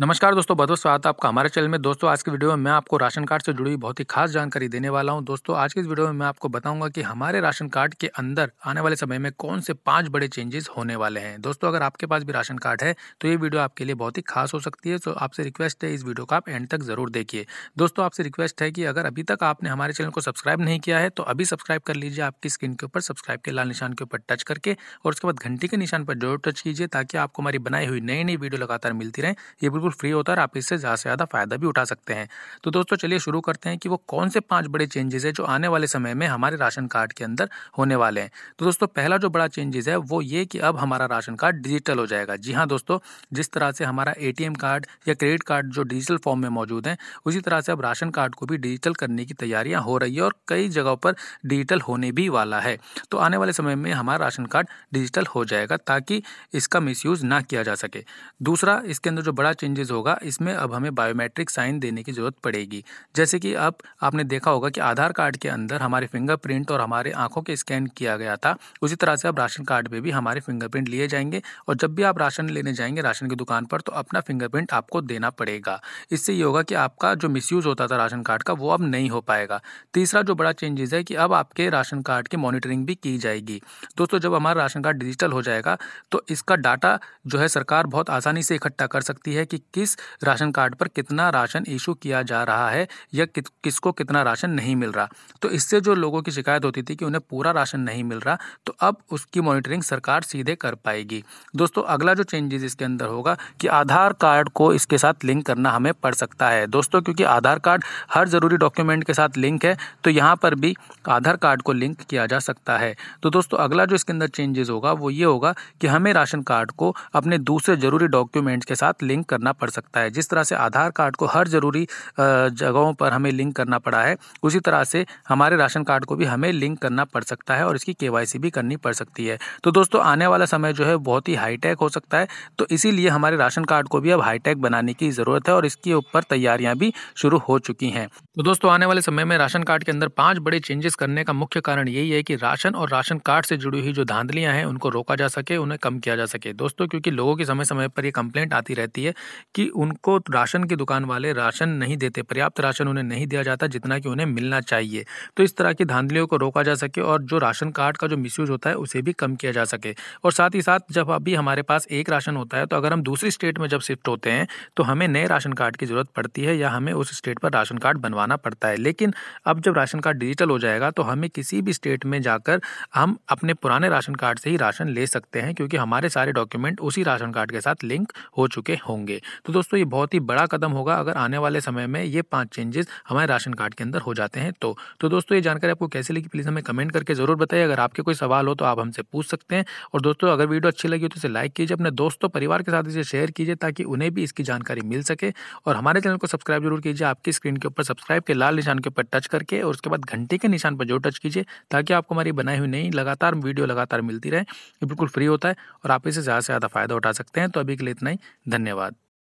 नमस्कार दोस्तों बहुत बहुत स्वागत है आपका हमारे चैनल में दोस्तों आज की वीडियो में मैं आपको राशन कार्ड से जुड़ी बहुत ही खास जानकारी देने वाला हूं दोस्तों आज की इस वीडियो में मैं आपको बताऊंगा कि हमारे राशन कार्ड के अंदर आने वाले समय में कौन से पांच बड़े चेंजेस होने वाले हैं दोस्तों अगर आपके पास भी राशन कार्ड है तो ये वीडियो आपके लिए बहुत ही खास हो सकती है तो आपसे रिक्वेस्ट है इस वीडियो को आप एंड तक जरूर देखिए दोस्तों आपसे रिक्वेस्ट है कि अगर अभी तक आपने हमारे चैनल को सब्सक्राइब नहीं किया है तो अभी सब्सक्राइब कर लीजिए आपकी स्क्रीन के ऊपर सब्सक्राइब के लाल निशान के ऊपर टच करके और उसके बाद घंटी के निशान पर जरूर टच कीजिए ताकि आपको हमारी बनाई हुई नई नई वीडियो लगातार मिलती रहे ये बिल्कुल बिल्कुल फ्री होता है आप इससे ज़्यादा से ज़्यादा फ़ायदा भी उठा सकते हैं तो दोस्तों चलिए शुरू करते हैं कि वो कौन से पाँच बड़े चेंजेस है जो आने वाले समय में हमारे राशन कार्ड के अंदर होने वाले हैं तो दोस्तों पहला जो बड़ा चेंजेस है वो ये कि अब हमारा राशन कार्ड डिजिटल हो जाएगा जी हाँ दोस्तों जिस तरह से हमारा ए कार्ड या क्रेडिट कार्ड जो डिजिटल फॉर्म में मौजूद हैं उसी तरह से अब राशन कार्ड को भी डिजिटल करने की तैयारियाँ हो रही है और कई जगहों पर डिजिटल होने भी वाला है तो आने वाले समय में हमारा राशन कार्ड डिजिटल हो जाएगा ताकि इसका मिसयूज़ ना किया जा सके दूसरा इसके अंदर जो बड़ा चेंज चेंजेस होगा इसमें अब हमें बायोमेट्रिक साइन देने की ज़रूरत पड़ेगी जैसे कि अब आपने देखा होगा कि आधार कार्ड के अंदर हमारे फिंगरप्रिंट और हमारे आंखों के स्कैन किया गया था उसी तरह से अब राशन कार्ड पे भी हमारे फिंगरप्रिंट लिए जाएंगे और जब भी आप राशन लेने जाएंगे राशन की दुकान पर तो अपना फिंगरप्रिंट आपको देना पड़ेगा इससे ये होगा कि आपका जो मिस होता था राशन कार्ड का वो अब नहीं हो पाएगा तीसरा जो बड़ा चेंजेस है कि अब आपके राशन कार्ड की मॉनिटरिंग भी की जाएगी दोस्तों जब हमारा राशन कार्ड डिजिटल हो जाएगा तो इसका डाटा जो है सरकार बहुत आसानी से इकट्ठा कर सकती है कि किस राशन कार्ड पर कितना राशन इशू किया जा रहा है या कि, किसको कितना राशन नहीं मिल रहा तो इससे जो लोगों की शिकायत होती थी कि उन्हें पूरा राशन नहीं मिल रहा तो अब उसकी मॉनिटरिंग सरकार सीधे कर पाएगी दोस्तों अगला जो चेंजेस इसके अंदर होगा कि आधार कार्ड को इसके साथ लिंक करना हमें पड़ सकता है दोस्तों क्योंकि आधार कार्ड हर ज़रूरी डॉक्यूमेंट के साथ लिंक है तो यहाँ पर भी आधार कार्ड को लिंक किया जा सकता है तो दोस्तों अगला जो इसके अंदर चेंजेस होगा वो ये होगा कि हमें राशन कार्ड को अपने दूसरे ज़रूरी डॉक्यूमेंट्स के साथ लिंक करना पड़ सकता है जिस तरह से आधार कार्ड को हर ज़रूरी जगहों पर हमें लिंक करना पड़ा है उसी तरह से हमारे राशन कार्ड को भी हमें लिंक करना पड़ सकता है और इसकी के भी करनी पड़ सकती है तो दोस्तों आने वाला समय जो है बहुत ही हाईटेक हो सकता है तो इसीलिए हमारे राशन कार्ड को भी अब हाईटेक बनाने की ज़रूरत है और इसके ऊपर तैयारियां भी शुरू हो चुकी हैं तो दोस्तों आने वाले समय में राशन कार्ड के अंदर पांच बड़े चेंजेस करने का मुख्य कारण यही है कि राशन और राशन कार्ड से जुड़ी हुई जो धांधलियां हैं उनको रोका जा सके उन्हें कम किया जा सके दोस्तों क्योंकि लोगों की समय समय पर यह कंप्लेंट आती रहती है कि उनको राशन की दुकान वाले राशन नहीं देते पर्याप्त राशन उन्हें नहीं दिया जाता जितना कि उन्हें मिलना चाहिए तो इस तरह की धांधलियों को रोका जा सके और जो राशन कार्ड का जो मिस होता है उसे भी कम किया जा सके और साथ ही साथ जब अभी हमारे पास एक राशन होता है तो अगर हम दूसरी स्टेट में जब शिफ्ट होते हैं तो हमें नए राशन कार्ड की ज़रूरत पड़ती है या हमें उस स्टेट पर राशन कार्ड बनवाना पड़ता है लेकिन अब जब राशन कार्ड डिजिटल हो जाएगा तो हमें किसी भी स्टेट में जाकर हम अपने पुराने राशन कार्ड से ही राशन ले सकते हैं क्योंकि हमारे सारे डॉक्यूमेंट उसी राशन कार्ड के साथ लिंक हो चुके होंगे तो दोस्तों ये बहुत ही बड़ा कदम होगा अगर आने वाले समय में ये पांच चेंजेस हमारे राशन कार्ड के अंदर हो जाते हैं तो तो दोस्तों ये जानकारी आपको कैसे लगी प्लीज़ हमें कमेंट करके ज़रूर बताइए अगर आपके कोई सवाल हो तो आप हमसे पूछ सकते हैं और दोस्तों अगर वीडियो अच्छी लगी हो तो इसे लाइक कीजिए अपने दोस्तों परिवार के साथ इसे शेयर कीजिए ताकि उन्हें भी इसकी जानकारी मिल सके और हमारे चैनल को सब्सक्राइब जरूर कीजिए आपकी स्क्रीन के ऊपर सब्सक्राइब के लाल निशान के ऊपर टच करके और उसके बाद घंटे के निशान पर जरूर टच कीजिए ताकि आपको हमारी बनाई हुई नई लगातार वीडियो लगातार मिलती रहे ये बिल्कुल फ्री होता है और आप इसे ज़्यादा से ज़्यादा फ़ायदा उठा सकते हैं तो अभी के लिए इतना ही धन्यवाद